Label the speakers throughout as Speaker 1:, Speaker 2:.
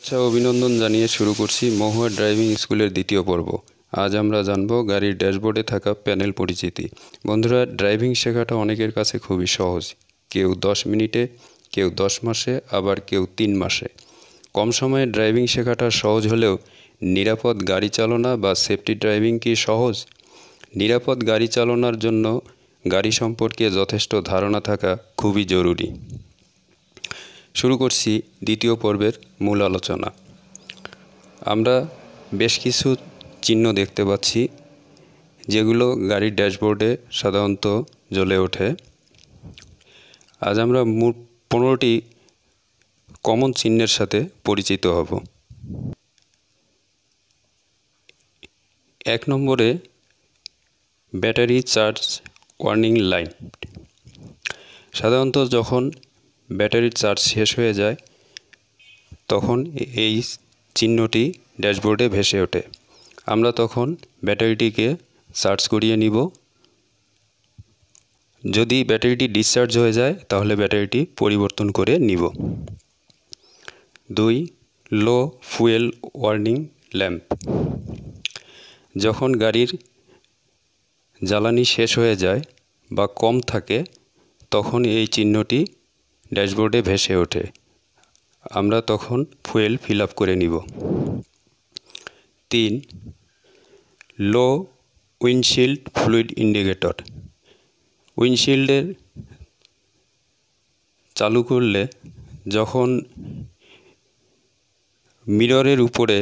Speaker 1: আচ্ছা অভিনন্দন জানিয়ে শুরু করছি মহুয়া ড্রাইভিং স্কুলের দ্বিতীয় পর্ব আজ আমরা জানব গাড়ির ড্যাশবোর্ডে থাকা প্যানেল পরিচিতি বন্ধুরা ড্রাইভিং শেখাটা অনেকের কাছে খুবই সহজ কেউ দশ মিনিটে কেউ দশ মাসে আবার কেউ তিন মাসে কম সময়ে ড্রাইভিং শেখাটা সহজ হলেও নিরাপদ গাড়ি চালনা বা সেফটি ড্রাইভিং কি সহজ নিরাপদ গাড়ি চালনার জন্য গাড়ি সম্পর্কে যথেষ্ট ধারণা থাকা খুবই জরুরি শুরু করছি দ্বিতীয় পর্বের মূল আলোচনা আমরা বেশ কিছু চিহ্ন দেখতে পাচ্ছি যেগুলো গাড়ির ড্যাশবোর্ডে সাধারণত জ্বলে ওঠে আজ আমরা পনেরোটি কমন চিহ্নের সাথে পরিচিত হব এক নম্বরে ব্যাটারি চার্জ ওয়ার্নিং লাইট সাধারণত যখন ব্যাটারির চার্জ শেষ হয়ে যায় তখন এই চিহ্নটি ড্যাশবোর্ডে ভেসে ওঠে আমরা তখন ব্যাটারিটিকে চার্জ করিয়ে নিব যদি ব্যাটারিটি ডিসচার্জ হয়ে যায় তাহলে ব্যাটারিটি পরিবর্তন করে নিব দুই লো ফুয়েল ওয়ার্নিং ল্যাম্প যখন গাড়ির জ্বালানি শেষ হয়ে যায় বা কম থাকে তখন এই চিহ্নটি ড্যাশবোর্ডে ভেসে ওঠে আমরা তখন ফুয়েল ফিল আপ করে নিব তিন লো উইন্ডশিল্ড ফ্লুইড ইন্ডিকেটর উইন্ডশিল্ডের চালু করলে যখন মিররের উপরে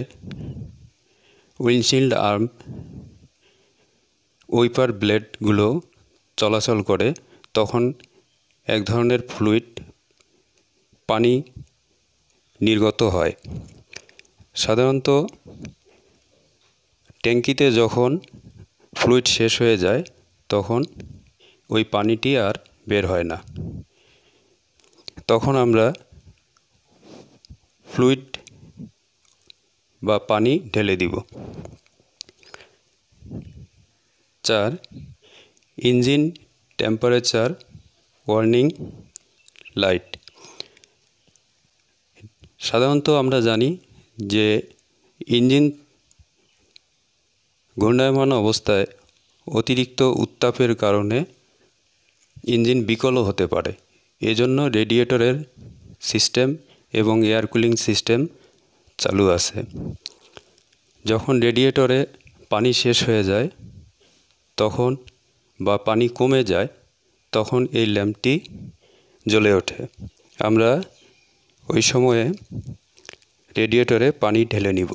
Speaker 1: উইন্ডশিল্ড আর্ম উইপার ব্লেডগুলো চলাচল করে তখন এক ধরনের ফ্লুইড পানি নির্গত হয় সাধারণত ট্যাঙ্কিতে যখন ফ্লুইড শেষ হয়ে যায় তখন ওই পানিটি আর বের হয় না তখন আমরা ফ্লুইড বা পানি ঢেলে দিব চার ইঞ্জিন টেম্পারেচার ওয়ার্নিং লাইট সাধারণত আমরা জানি যে ইঞ্জিন ঘূর্ণায়মান অবস্থায় অতিরিক্ত উত্তাপের কারণে ইঞ্জিন বিকলও হতে পারে এজন্য রেডিয়েটরের সিস্টেম এবং এয়ার কুলিং সিস্টেম চালু আছে যখন রেডিয়েটরে পানি শেষ হয়ে যায় তখন বা পানি কমে যায় তখন এই ল্যাম্পটি জ্বলে ওঠে আমরা ওই সময়ে রেডিয়েটরে পানি ঢেলে নিব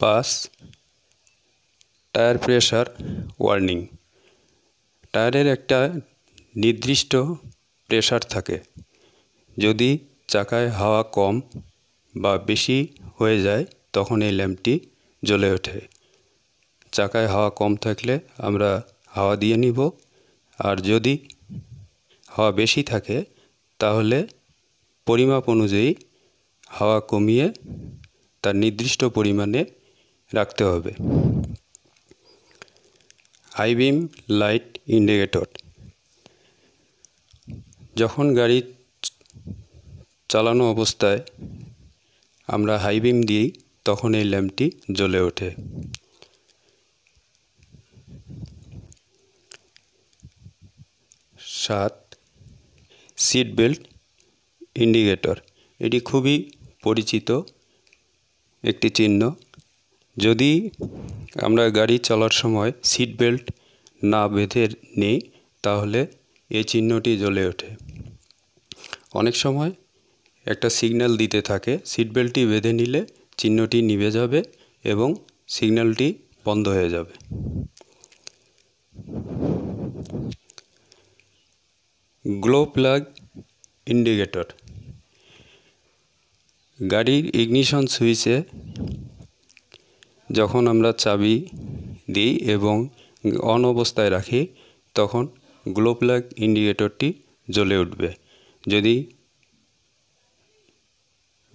Speaker 1: পাস টায়ার প্রেশার ওয়ার্নিং টায়ারের একটা নির্দিষ্ট প্রেশার থাকে যদি চাকায় হাওয়া কম বা বেশি হয়ে যায় তখন এই ল্যাম্পটি জ্বলে ওঠে চাকায় হাওয়া কম থাকলে আমরা হাওয়া দিয়ে নিব আর যদি হাওয়া বেশি থাকে তাহলে পরিমাপ অনুযায়ী হাওয়া কমিয়ে তার নির্দিষ্ট পরিমাণে রাখতে হবে হাই বিম লাইট ইন্ডিকেটর যখন গাড়ি চালানো অবস্থায় আমরা হাই বিম দিই তখন এই ল্যাম্পটি জ্বলে ওঠে সাত সিট বেল্ট ইন্ডিকেটর এটি খুবই পরিচিত একটি চিহ্ন যদি আমরা গাড়ি চলার সময় সিট বেল্ট না বেঁধে নিই তাহলে এই চিহ্নটি জ্বলে ওঠে অনেক সময় একটা সিগন্যাল দিতে থাকে সিট বেল্টটি বেঁধে নিলে চিহ্নটি নিভে যাবে এবং সিগন্যালটি বন্ধ হয়ে যাবে গ্লো প্লাগ ইন্ডিকেটর গাড়ির ইগনিশন সুইচে যখন আমরা চাবি দিই এবং অন অবস্থায় রাখি তখন গ্লো প্লাগ ইন্ডিকেটরটি জ্বলে উঠবে যদি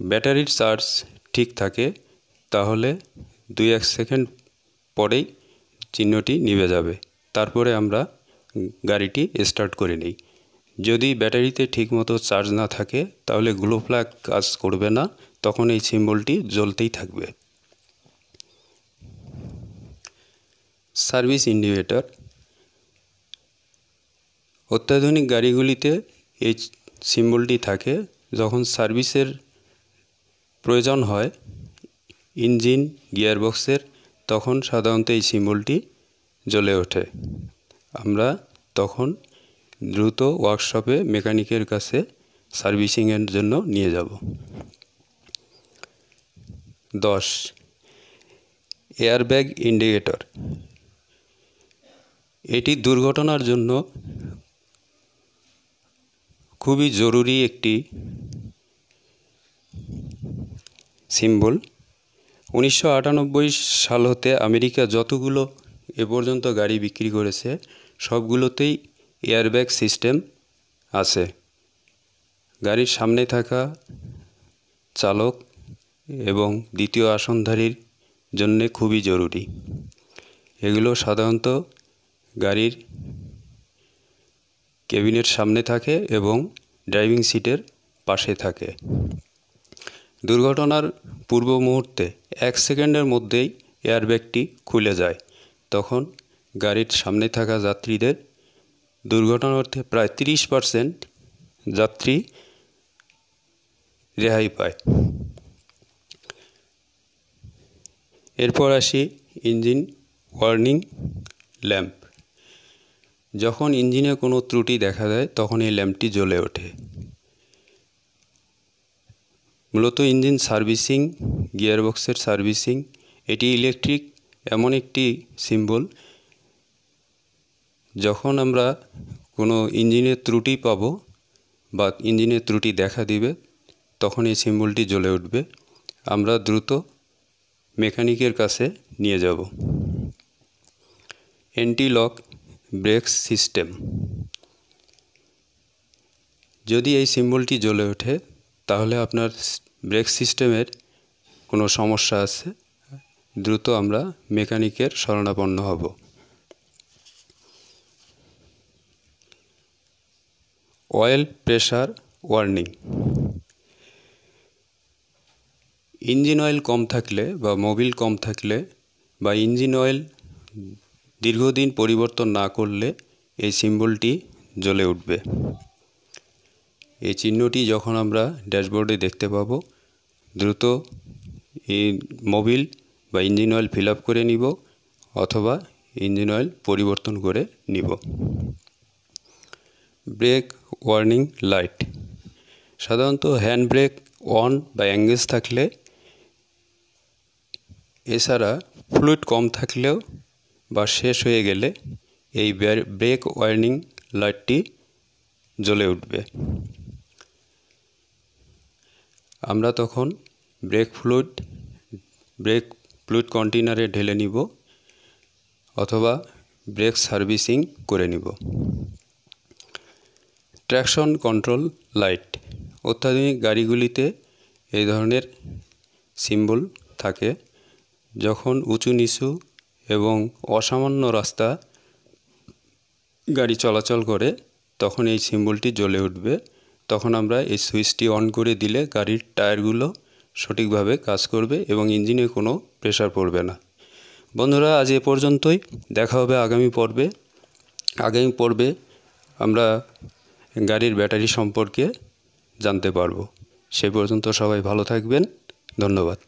Speaker 1: ব্যাটারির চার্জ ঠিক থাকে তাহলে দুই এক সেকেন্ড পরেই চিহ্নটি নিভে যাবে তারপরে আমরা গাড়িটি স্টার্ট করে নিই যদি ব্যাটারিতে ঠিকমতো চার্জ না থাকে তাহলে গ্লো প্লাগ কাজ করবে না তখন এই সিম্বলটি জ্বলতেই থাকবে সার্ভিস ইন্ডিকেটর অত্যাধুনিক গাড়িগুলিতে এই সিম্বলটি থাকে যখন সার্ভিসের প্রয়োজন হয় ইঞ্জিন গিয়ারবক্সের তখন সাধারণত এই সিম্বলটি জ্বলে ওঠে আমরা তখন দ্রুত ওয়ার্কশপে মেকানিকের কাছে সার্ভিসিংয়ের জন্য নিয়ে যাব দশ এয়ারব্যাগ ইন্ডিকেটর এটি দুর্ঘটনার জন্য খুবই জরুরি একটি সিম্বল উনিশশো সাল হতে আমেরিকা যতগুলো এ পর্যন্ত গাড়ি বিক্রি করেছে সবগুলোতেই এয়ারব্যাগ সিস্টেম আছে গাড়ির সামনে থাকা চালক এবং দ্বিতীয় আসনধারীর জন্যে খুবই জরুরি এগুলো সাধারণত গাড়ির কেবিনের সামনে থাকে এবং ড্রাইভিং সিটের পাশে থাকে দুর্ঘটনার পূর্ব মুহূর্তে এক সেকেন্ডের মধ্যেই এয়ারব্যাগটি খুলে যায় তখন গাড়ির সামনে থাকা যাত্রীদের দুর্ঘটনা অর্থে প্রায় তিরিশ পার্সেন্ট যাত্রী রেহাই পায় এরপর আসি ইঞ্জিন ওয়ার্নিং ল্যাম্প যখন ইঞ্জিনে কোনো ত্রুটি দেখা দেয় তখন এই ল্যাম্পটি জ্বলে ওঠে মূলত ইঞ্জিন সার্ভিসিং গিয়ারবক্সের সার্ভিসিং এটি ইলেকট্রিক এমন একটি সিম্বল যখন আমরা কোনো ইঞ্জিনের ত্রুটি পাব বা ইঞ্জিনের ত্রুটি দেখা দিবে তখন এই সিম্বলটি জ্বলে উঠবে আমরা দ্রুত মেকানিকের কাছে নিয়ে যাব অ্যান্টিলক ব্রেক সিস্টেম যদি এই সিম্বলটি জ্বলে ওঠে তাহলে আপনার ব্রেক সিস্টেমের কোনো সমস্যা আছে দ্রুত আমরা মেকানিকের শরণাপন্ন হব oil pressure warning engine oil কম থাকলে বা মোবিল কম থাকলে বা ইঞ্জিন অয়েল দীর্ঘদিন পরিবর্তন না করলে এই সিম্বলটি জ্বলে উঠবে এই চিহ্নটি যখন আমরা ড্যাশবোর্ডে দেখতে পাবো দ্রুত এই মোবিল বা ইঞ্জিন অয়েল ফিল করে নিব অথবা ইঞ্জিন অয়েল পরিবর্তন করে নিব ব্রেক ওয়ার্নিং লাইট সাধারণত হ্যান্ড ব্রেক অন বা অ্যাঙ্গেজ থাকলে এছাড়া ফ্লুইড কম থাকলেও বা শেষ হয়ে গেলে এই ব্রেক ওয়ার্নিং লাইটটি জ্বলে উঠবে আমরা তখন ব্রেক ফ্লুইড ব্রেক ফ্লুইড কন্টেনারে ঢেলে নিব অথবা ব্রেক সার্ভিসিং করে নিব ট্র্যাকশন কন্ট্রোল লাইট অত্যাধুনিক গাড়িগুলিতে এই ধরনের সিম্বল থাকে যখন উঁচু নিচু এবং অসামান্য রাস্তা গাড়ি চলাচল করে তখন এই সিম্বলটি জ্বলে উঠবে তখন আমরা এই সুইচটি অন করে দিলে গাড়ির টায়ারগুলো সঠিকভাবে কাজ করবে এবং ইঞ্জিনে কোনো প্রেশার পড়বে না বন্ধুরা আজ এ পর্যন্তই দেখা হবে আগামী পর্বে আগামী পর্বে আমরা গাড়ির ব্যাটারি সম্পর্কে জানতে পারবো সে পর্যন্ত সবাই ভালো থাকবেন ধন্যবাদ